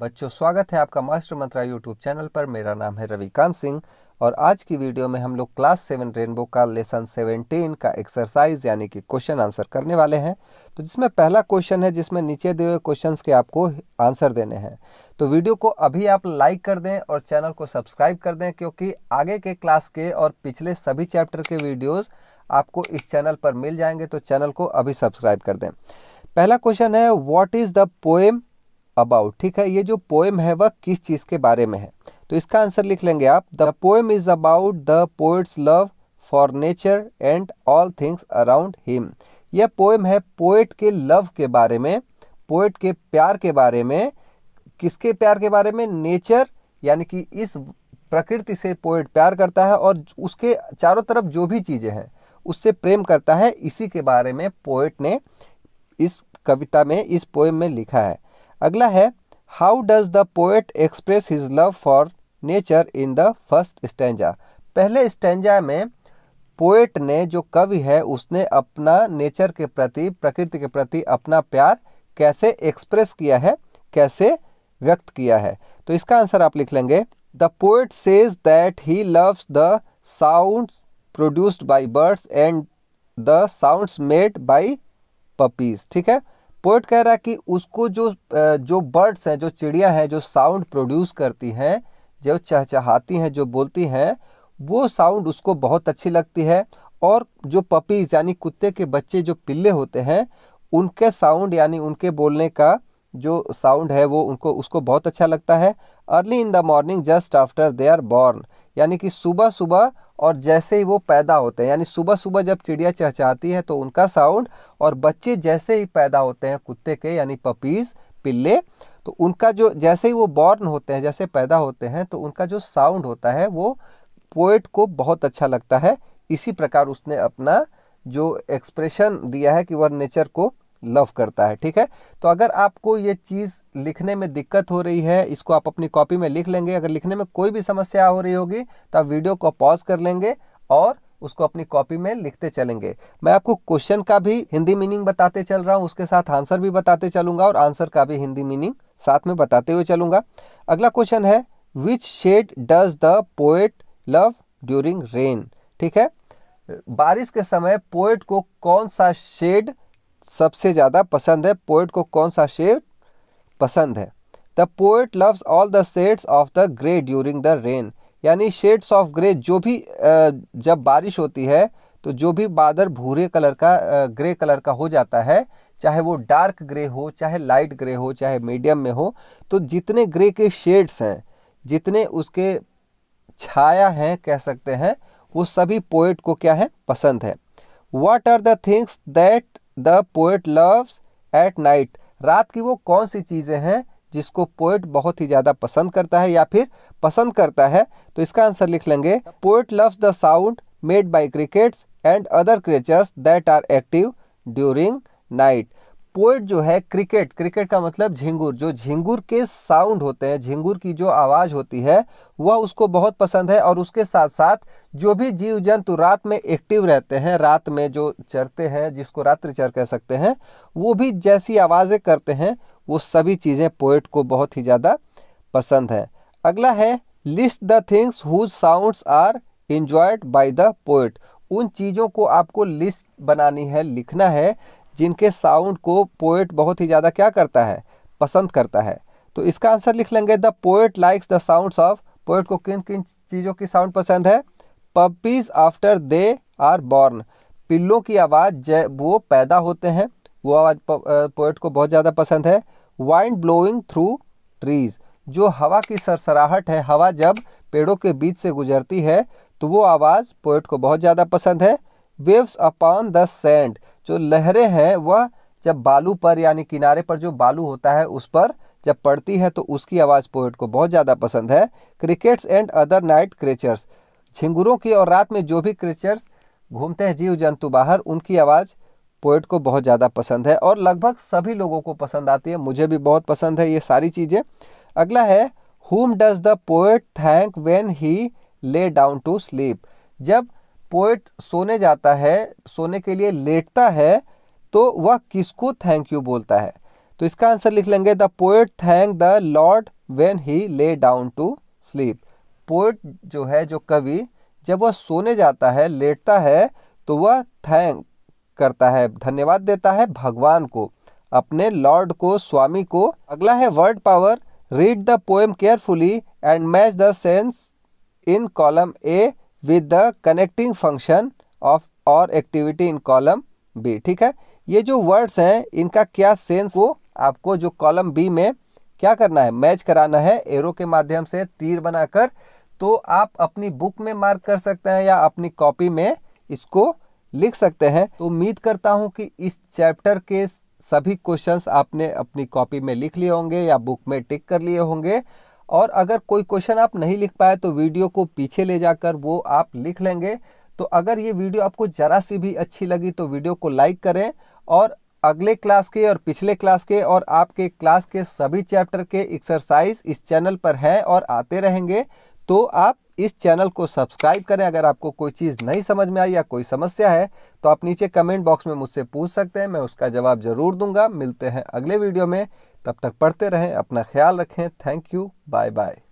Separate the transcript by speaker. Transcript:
Speaker 1: बच्चों स्वागत है आपका मास्टर मंत्रा यूट्यूब चैनल पर मेरा नाम है रविकांत सिंह और आज की वीडियो में हम लोग क्लास सेवन रेनबो का लेसन सेवनटीन का एक्सरसाइज यानी कि क्वेश्चन आंसर करने वाले हैं तो जिसमें पहला क्वेश्चन है जिसमें नीचे दिए हुए क्वेश्चन के आपको आंसर देने हैं तो वीडियो को अभी आप लाइक कर दें और चैनल को सब्सक्राइब कर दें क्योंकि आगे के क्लास के और पिछले सभी चैप्टर के वीडियोज़ आपको इस चैनल पर मिल जाएंगे तो चैनल को अभी सब्सक्राइब कर दें पहला क्वेश्चन है what is the poem about ठीक है ये जो पोएम है वह किस चीज़ के बारे में है तो इसका आंसर लिख लेंगे आप the poem is about the poet's love for nature and all things around him यह पोएम है पोएट के लव के बारे में पोएट के प्यार के बारे में किसके प्यार के बारे में नेचर यानी कि इस प्रकृति से पोइट प्यार करता है और उसके चारों तरफ जो भी चीज़ें हैं उससे प्रेम करता है इसी के बारे में पोइट ने इस कविता में इस पोएम में लिखा है अगला है how does the poet express his love for nature in the first stanza पहले स्टेंजा में पोएट ने जो कवि है उसने अपना नेचर के प्रति प्रकृति के प्रति अपना प्यार कैसे एक्सप्रेस किया है कैसे व्यक्त किया है तो इसका आंसर आप लिख लेंगे the poet says that he loves the sounds produced by birds and the sounds made by puppies ठीक है पोइट कह रहा है कि उसको जो जो बर्ड्स हैं जो चिड़िया हैं जो साउंड प्रोड्यूस करती हैं जो चहचहाती हैं जो बोलती हैं वो साउंड उसको बहुत अच्छी लगती है और जो पपीज़ यानी कुत्ते के बच्चे जो पिल्ले होते हैं उनके साउंड यानी उनके बोलने का जो साउंड है वो उनको उसको बहुत अच्छा लगता है early in the morning just after they are born यानी कि सुबह सुबह और जैसे ही वो पैदा होते हैं यानी सुबह सुबह जब चिड़िया चहचहाती है तो उनका साउंड और बच्चे जैसे ही पैदा होते हैं कुत्ते के यानी पपीज़ पिल्ले तो उनका जो जैसे ही वो बॉर्न होते हैं जैसे पैदा होते हैं तो उनका जो साउंड होता है वो पोइट को बहुत अच्छा लगता है इसी प्रकार उसने अपना जो एक्सप्रेशन दिया है कि वह नेचर को लव करता है ठीक है तो अगर आपको ये चीज़ लिखने में दिक्कत हो रही है इसको आप अपनी कॉपी में लिख लेंगे अगर लिखने में कोई भी समस्या हो रही होगी तो आप वीडियो को पॉज कर लेंगे और उसको अपनी कॉपी में लिखते चलेंगे मैं आपको क्वेश्चन का भी हिंदी मीनिंग बताते चल रहा हूँ उसके साथ आंसर भी बताते चलूंगा और आंसर का भी हिंदी मीनिंग साथ में बताते हुए चलूंगा अगला क्वेश्चन है which shade does the poet love during rain ठीक है बारिश के समय पोएट को कौन सा शेड सबसे ज़्यादा पसंद है पोइट को कौन सा शेड पसंद है the poet loves all the shades of the grey during the rain यानी शेड्स ऑफ ग्रे जो भी जब बारिश होती है तो जो भी बादल भूरे कलर का ग्रे कलर का हो जाता है चाहे वो डार्क ग्रे हो चाहे लाइट ग्रे हो चाहे मीडियम में हो तो जितने ग्रे के शेड्स हैं जितने उसके छाया हैं कह सकते हैं वो सभी पोइट को क्या है पसंद है what are the things that the poet loves at night रात की वो कौन सी चीज़ें हैं जिसको पोएट बहुत ही ज़्यादा पसंद करता है या फिर पसंद करता है तो इसका आंसर लिख लेंगे poet loves the sound made by crickets and other creatures that are active during night poet जो है क्रिकेट क्रिकेट का मतलब झिंगुर जो झिंगुर के साउंड होते हैं झिंगुर की जो आवाज़ होती है वह उसको बहुत पसंद है और उसके साथ साथ जो भी जीव जंतु रात में एक्टिव रहते हैं रात में जो चरते हैं जिसको रात्रिचर कह सकते हैं वो भी जैसी आवाज़ें करते हैं वो सभी चीज़ें पोएट को बहुत ही ज़्यादा पसंद है अगला है list the things whose sounds are enjoyed by the poet उन चीज़ों को आपको लिस्ट बनानी है लिखना है जिनके साउंड को पोएट बहुत ही ज़्यादा क्या करता है पसंद करता है तो इसका आंसर लिख लेंगे the poet likes the sound of poet को किन किन चीज़ों की साउंड पसंद है puppies after they are born पिल्लों की आवाज़ जय वो पैदा होते हैं वो आवाज़ पोएट को बहुत ज़्यादा पसंद है वाइंड ब्लोइंग थ्रू ट्रीज़ जो हवा की सरसराहट है हवा जब पेड़ों के बीच से गुजरती है तो वो आवाज़ पोएट को बहुत ज़्यादा पसंद है वेव्स अपॉन द सेंड जो लहरें हैं वह जब बालू पर यानी किनारे पर जो बालू होता है उस पर जब पड़ती है तो उसकी आवाज़ पोएट को बहुत ज़्यादा पसंद है crickets and other night creatures झिंगुरों की और रात में जो भी क्रेचर्स घूमते हैं जीव जंतु बाहर उनकी आवाज़ पोएट को बहुत ज़्यादा पसंद है और लगभग सभी लोगों को पसंद आती है मुझे भी बहुत पसंद है ये सारी चीज़ें अगला है whom does the poet thank when he lay down to sleep जब पोएट सोने जाता है सोने के लिए लेटता है तो वह किसको थैंक यू बोलता है तो इसका आंसर लिख लेंगे the poet thank the lord when he lay down to sleep poet जो है जो कवि जब वह सोने जाता है लेटता है तो वह थैंक करता है धन्यवाद देता है भगवान को अपने लॉर्ड को स्वामी को अगला है word power read the poem carefully and match the sense in column A with the connecting function of or activity in column B ठीक है ये जो वर्ड्स हैं इनका क्या सेंस वो आपको जो कॉलम बी में क्या करना है मैच कराना है एरो के माध्यम से तीर बनाकर तो आप अपनी बुक में मार्क कर सकते हैं या अपनी कॉपी में इसको लिख सकते हैं तो उम्मीद करता हूं कि इस चैप्टर के सभी क्वेश्चंस आपने अपनी कॉपी में लिख लिए होंगे या बुक में टिक कर लिए होंगे और अगर कोई क्वेश्चन आप नहीं लिख पाए तो वीडियो को पीछे ले जाकर वो आप लिख लेंगे तो अगर ये वीडियो आपको ज़रा सी भी अच्छी लगी तो वीडियो को लाइक करें और अगले क्लास के और पिछले क्लास के और आपके क्लास के सभी चैप्टर के एक्सरसाइज इस चैनल पर हैं और आते रहेंगे तो आप इस चैनल को सब्सक्राइब करें अगर आपको कोई चीज़ नहीं समझ में आई या कोई समस्या है तो आप नीचे कमेंट बॉक्स में मुझसे पूछ सकते हैं मैं उसका जवाब ज़रूर दूंगा मिलते हैं अगले वीडियो में तब तक पढ़ते रहें अपना ख्याल रखें थैंक यू बाय बाय